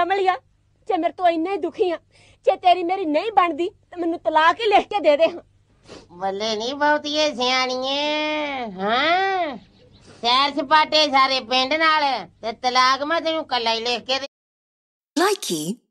ਲਿਆ ਮਲਿਆ ਜੇ ਮੇਰੇ ਤੋਂ ਇੰਨੇ ਦੁਖੀ ਆ ਜੇ ਤੇਰੀ ਮੇਰੀ ਨਹੀਂ ਬਣਦੀ ਤਾਂ ਮੈਨੂੰ ਤਲਾਕ ਹੀ ਲਿਖ ਕੇ ਦੇ ਦੇ ਹਾਂ ਬੱਲੇ ਨਹੀਂ ਬਹੁਤੀਏ ਸਿਆਣੀਏ ਹਾਂ ਸੈਰ ਸਪਾਟੇ ਸਾਰੇ ਪਿੰਡ ਨਾਲ ਤੇ ਤਲਾਕ ਮੈਂ ਤੈਨੂੰ ਕੱਲਾ ਹੀ ਲਿਖ ਕੇ ਦੇ- ਲਾਈਕੀ